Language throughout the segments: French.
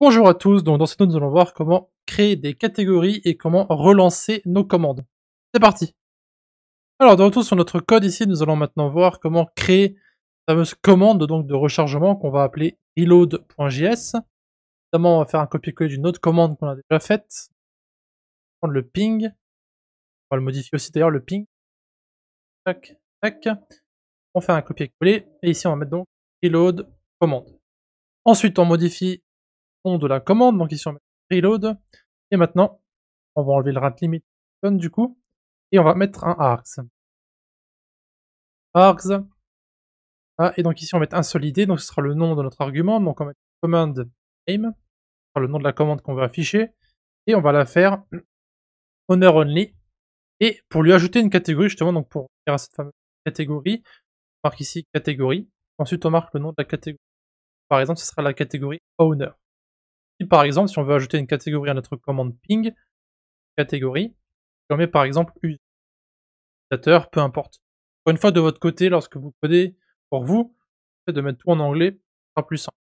Bonjour à tous, donc dans cette note nous allons voir comment créer des catégories et comment relancer nos commandes. C'est parti Alors de retour sur notre code ici, nous allons maintenant voir comment créer la fameuse commande donc, de rechargement qu'on va appeler reload.js. Notamment on va faire un copier-coller d'une autre commande qu'on a déjà faite. On prendre le ping, on va le modifier aussi d'ailleurs le ping. Tac, tac. On fait un copier-coller et ici on va mettre donc reload commande. Ensuite on modifie de la commande, donc ici on met reload, et maintenant on va enlever le rat limit du coup, et on va mettre un args. Args, ah, et donc ici on met mettre un donc ce sera le nom de notre argument, donc on va mettre commande name, le nom de la commande qu'on veut afficher, et on va la faire owner only, et pour lui ajouter une catégorie justement, donc pour faire cette fameuse catégorie, on marque ici catégorie, ensuite on marque le nom de la catégorie, par exemple ce sera la catégorie owner par exemple, si on veut ajouter une catégorie à notre commande ping, catégorie, on met par exemple utilisateur, peu importe. Encore une fois, de votre côté, lorsque vous codez pour vous, de mettre tout en anglais sera plus simple.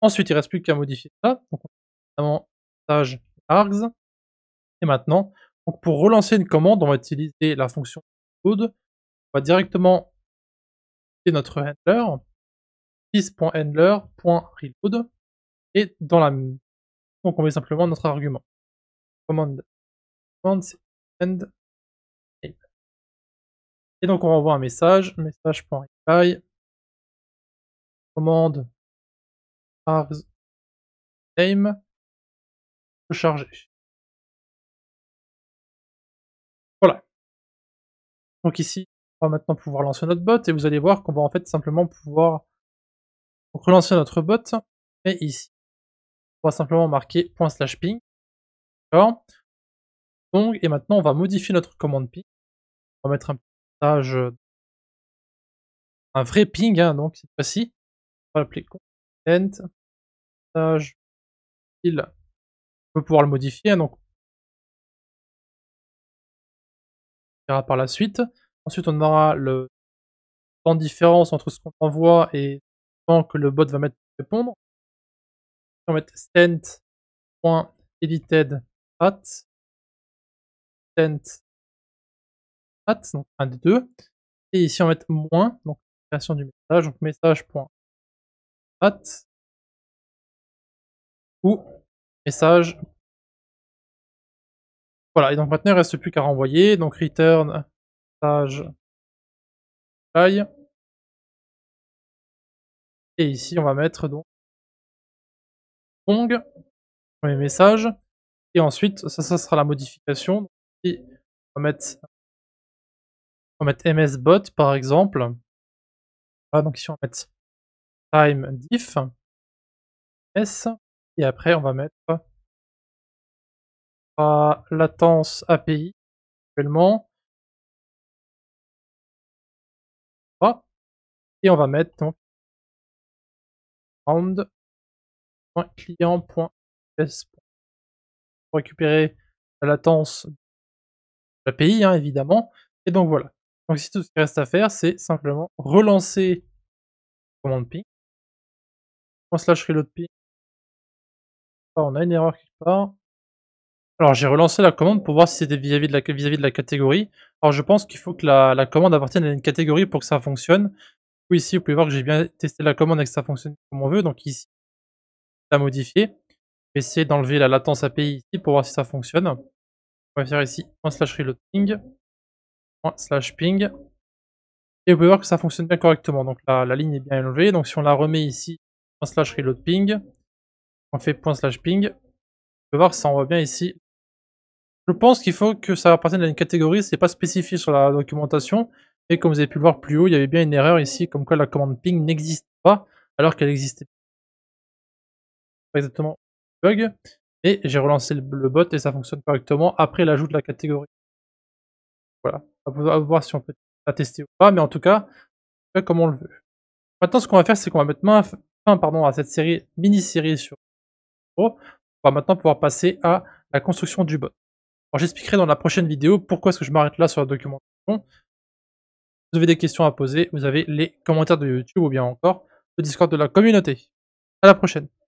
Ensuite, il ne reste plus qu'à modifier ça. Donc, args. Et maintenant, pour relancer une commande, on va utiliser la fonction code. On va directement utiliser notre handler, This.handler.reload et dans la donc on met simplement notre argument. Command. Command Et donc on renvoie un message, message.reply, commande args name, charger. Voilà. Donc ici, on va maintenant pouvoir lancer notre bot, et vous allez voir qu'on va en fait simplement pouvoir relancer notre bot, et ici, on va simplement marquer point slash ping. D'accord et maintenant, on va modifier notre commande ping. On va mettre un euh, un vrai ping, hein, donc cette fois-ci. On va l'appeler content. On il peut pouvoir le modifier, hein, donc on verra par la suite. Ensuite, on aura le temps de différence entre ce qu'on envoie et le temps que le bot va mettre pour répondre. On va mettre stent.edited at stent at, donc un des deux. Et ici, on va mettre moins, donc création du message, donc message.at ou message. Voilà, et donc maintenant, il ne reste plus qu'à renvoyer. Donc return message et ici, on va mettre donc premier message. Et ensuite, ça, ça sera la modification. on va mettre, on va mettre msbot par exemple. donc si on va mettre time diff s et après on va mettre à euh, latence API actuellement. Et on va mettre round client.us pour récupérer la latence de l'API, hein, évidemment. Et donc voilà. Donc si tout ce qui reste à faire, c'est simplement relancer la commande ping. On reload ping. Ah, on a une erreur quelque part. Alors j'ai relancé la commande pour voir si c'était vis-à-vis de, la, de la catégorie. Alors je pense qu'il faut que la, commande appartienne à une catégorie pour que ça fonctionne. ici vous pouvez voir que j'ai bien testé la commande et que ça fonctionne comme on veut. Donc ici à modifier. essayer d'enlever la latence API ici pour voir si ça fonctionne. On va faire ici slash reloading, slash ping. Et vous pouvez voir que ça fonctionne bien correctement. Donc la, ligne est bien élevée. Donc si on la remet ici, slash reload ping, on fait point slash ping. on peut voir que ça envoie bien ici. Je pense qu'il faut que ça appartienne à une catégorie, c'est pas spécifié sur la documentation. Et comme vous avez pu le voir plus haut, il y avait bien une erreur ici, comme quoi la commande ping n'existe pas, alors qu'elle existait exactement bug, et j'ai relancé le, bot et ça fonctionne correctement après l'ajout de la catégorie. Voilà, on va voir si on peut la tester ou pas, mais en tout cas, comme on le veut. Maintenant, ce qu'on va faire, c'est qu'on va mettre main, fin pardon, à cette série mini-série sur On va maintenant pouvoir passer à la construction du bot. alors J'expliquerai dans la prochaine vidéo pourquoi est-ce que je m'arrête là sur la documentation. Vous avez des questions à poser, vous avez les commentaires de YouTube ou bien encore le Discord de la communauté. À la prochaine.